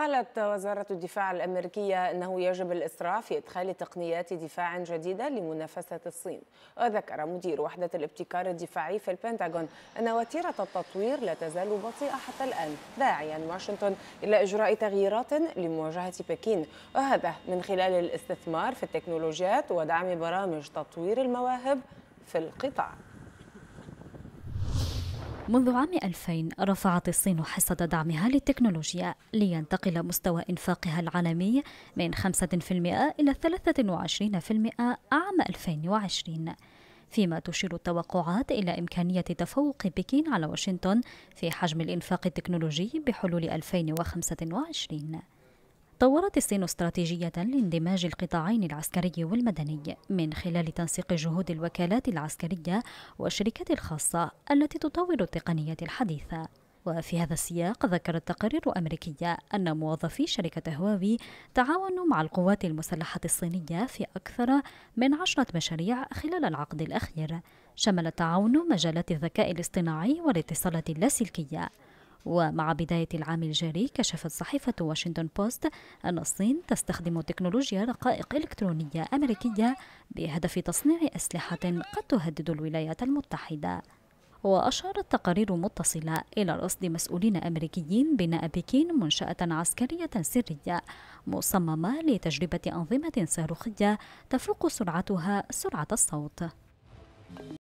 قالت وزارة الدفاع الأمريكية أنه يجب الإسراع في إدخال تقنيات دفاع جديدة لمنافسة الصين وذكر مدير وحدة الابتكار الدفاعي في البنتاغون أن وتيرة التطوير لا تزال بطيئة حتى الآن داعيا واشنطن إلى إجراء تغييرات لمواجهة بكين وهذا من خلال الاستثمار في التكنولوجيات ودعم برامج تطوير المواهب في القطاع منذ عام 2000 رفعت الصين حصة دعمها للتكنولوجيا لينتقل مستوى إنفاقها العالمي من 5% إلى 23% عام 2020 فيما تشير التوقعات إلى إمكانية تفوق بكين على واشنطن في حجم الإنفاق التكنولوجي بحلول 2025 طورت الصين استراتيجية لاندماج القطاعين العسكري والمدني من خلال تنسيق جهود الوكالات العسكرية والشركات الخاصة التي تطور التقنيات الحديثة وفي هذا السياق ذكرت تقارير أمريكية أن موظفي شركة هواوي تعاونوا مع القوات المسلحة الصينية في أكثر من عشرة مشاريع خلال العقد الأخير شمل التعاون مجالات الذكاء الاصطناعي والاتصالات اللاسلكية ومع بداية العام الجاري كشفت صحيفة واشنطن بوست أن الصين تستخدم تكنولوجيا رقائق إلكترونية أمريكية بهدف تصنيع أسلحة قد تهدد الولايات المتحدة وأشارت تقارير متصلة إلى رصد مسؤولين أمريكيين بناء بكين منشأة عسكرية سرية مصممة لتجربة أنظمة صاروخية تفوق سرعتها سرعة الصوت